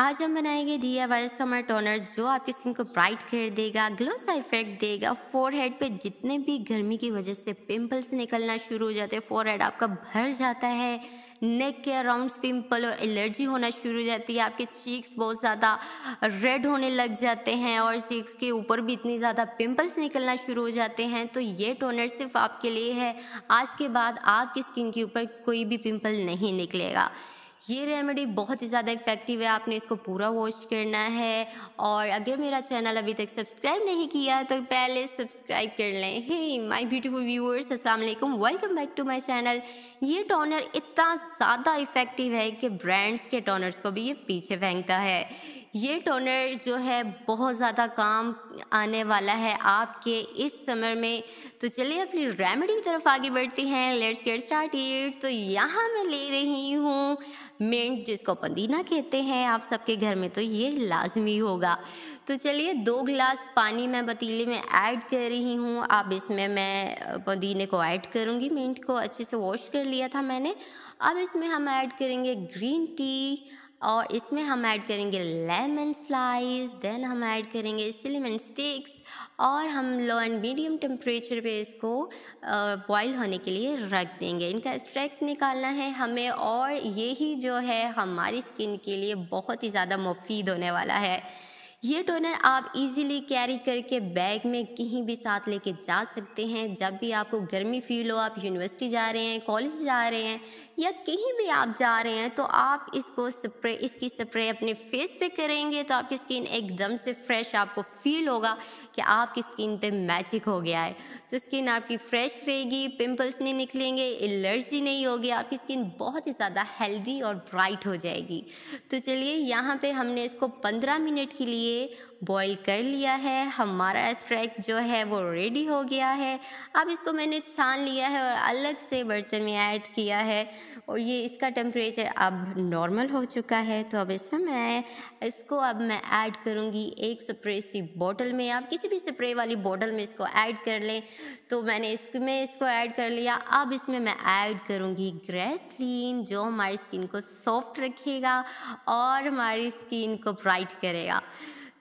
आज हम बनाएंगे डी वाई समर टोनर जो आपकी स्किन को ब्राइट कर देगा ग्लो सा इफेक्ट देगा फोर हेड पर जितने भी गर्मी की वजह से पिंपल्स निकलना शुरू हो जाते हैं फोर हेड आपका भर जाता है नेक के अराउंड पिंपल और एलर्जी होना शुरू हो जाती है आपके चीक्स बहुत ज़्यादा रेड होने लग जाते हैं और चीक्स के ऊपर भी इतनी ज़्यादा पिंपल्स निकलना शुरू हो जाते हैं तो ये टोनर सिर्फ आपके लिए है आज के बाद आपकी स्किन के ऊपर कोई भी पिम्पल नहीं निकलेगा ये रेमेडी बहुत ही ज़्यादा इफ़ेक्टिव है आपने इसको पूरा वॉश करना है और अगर मेरा चैनल अभी तक सब्सक्राइब नहीं किया तो पहले सब्सक्राइब कर लें हे माय ब्यूटीफुल व्यूअर्स अस्सलाम वालेकुम welcome back to my channel ये टोनर इतना ज़्यादा इफ़ेक्टिव है कि ब्रांड्स के टोनर्स को भी ये पीछे फेंकता है ये टोनर जो है बहुत ज़्यादा काम आने वाला है आपके इस समर में तो चलिए अपनी रेमेडी की तरफ आगे बढ़ते हैं लेट्स गेट स्टार्टेड तो यहाँ मैं ले रही हूँ मिंट जिसको पुदीना कहते हैं आप सबके घर में तो ये लाजमी होगा तो चलिए दो गिलास पानी मैं पतीले में ऐड कर रही हूँ अब इसमें मैं पुदीने को ऐड करूँगी मिंट को अच्छे से वॉश कर लिया था मैंने अब इसमें हम ऐड करेंगे ग्रीन टी और इसमें हम ऐड करेंगे लेमन स्लाइस देन हम ऐड करेंगे सिलेमन स्टिक्स और हम लो एंड मीडियम टेम्परेचर पे इसको बॉईल होने के लिए रख देंगे इनका एक्सट्रैक्ट निकालना है हमें और यही जो है हमारी स्किन के लिए बहुत ही ज़्यादा मुफीद होने वाला है ये टोनर आप इजीली कैरी करके बैग में कहीं भी साथ लेके जा सकते हैं जब भी आपको गर्मी फील हो आप यूनिवर्सिटी जा रहे हैं कॉलेज जा रहे हैं या कहीं भी आप जा रहे हैं तो आप इसको स्प्रे इसकी स्प्रे अपने फेस पे करेंगे तो आपकी स्किन एकदम से फ्रेश आपको फील होगा कि आपकी स्किन पे मैजिक हो गया है तो स्किन आपकी फ्रेश रहेगी पिम्पल्स नहीं निकलेंगे एलर्जी नहीं होगी आपकी स्किन बहुत ही ज़्यादा हेल्दी और ब्राइट हो जाएगी तो चलिए यहाँ पर हमने इसको पंद्रह मिनट के लिए लिए बॉईल कर लिया है हमारा स्ट्रैक जो है वो रेडी हो गया है अब इसको मैंने छान लिया है और अलग से बर्तन में ऐड किया है और ये इसका टेम्परेचर अब नॉर्मल हो चुका है तो अब इसमें मैं इसको अब मैं ऐड करूँगी एक स्प्रे सी बॉटल में आप किसी भी स्प्रे वाली बॉटल में इसको ऐड कर लें तो मैंने इसमें इसको ऐड कर लिया अब इसमें मैं ऐड करूँगी ग्रेसलीन जो हमारी स्किन को सॉफ्ट रखेगा और हमारी स्किन को ब्राइट करेगा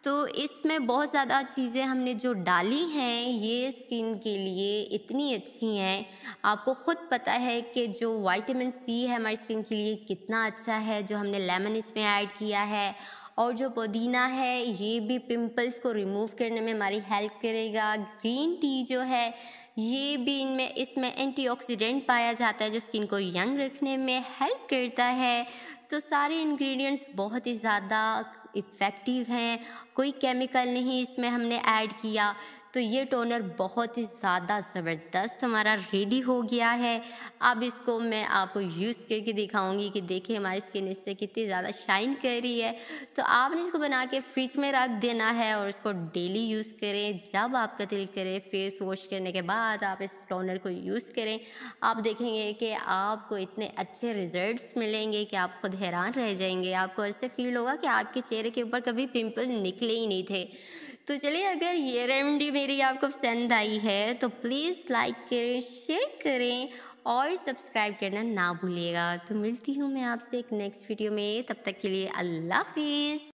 तो इसमें बहुत ज़्यादा चीज़ें हमने जो डाली हैं ये स्किन के लिए इतनी अच्छी हैं आपको ख़ुद पता है कि जो वाइटामिन सी है हमारी स्किन के लिए कितना अच्छा है जो हमने लेमन इसमें ऐड किया है और जो पुदीना है ये भी पिंपल्स को रिमूव करने में हमारी हेल्प करेगा ग्रीन टी जो है ये भी इनमें इसमें एंटीऑक्सीडेंट पाया जाता है जो स्किन को यंग रखने में हेल्प करता है तो सारे इंग्रेडिएंट्स बहुत ही ज़्यादा इफ़ेक्टिव हैं कोई केमिकल नहीं इसमें हमने ऐड किया तो ये टोनर बहुत ही ज़्यादा ज़बरदस्त हमारा रेडी हो गया है अब इसको मैं आपको यूज़ करके दिखाऊंगी कि देखिए हमारी स्किन इससे कितनी ज़्यादा शाइन कर रही है तो आपने इसको बना के फ्रिज में रख देना है और इसको डेली यूज़ करें जब आपका दिल करे फेस वॉश करने के बाद आप इस टोनर को यूज़ करें आप देखेंगे कि आपको इतने अच्छे रिज़ल्ट मिलेंगे कि आप खुद हैरान रह जाएंगे आपको ऐसे फील होगा कि आपके चेहरे के ऊपर कभी पिम्पल निकले ही नहीं थे तो चलिए अगर ये रेमेडी मेरी आपको पसंद आई है तो प्लीज़ लाइक करें शेयर करें और सब्सक्राइब करना ना भूलिएगा तो मिलती हूँ मैं आपसे एक नेक्स्ट वीडियो में तब तक के लिए अल्लाह हाफिज़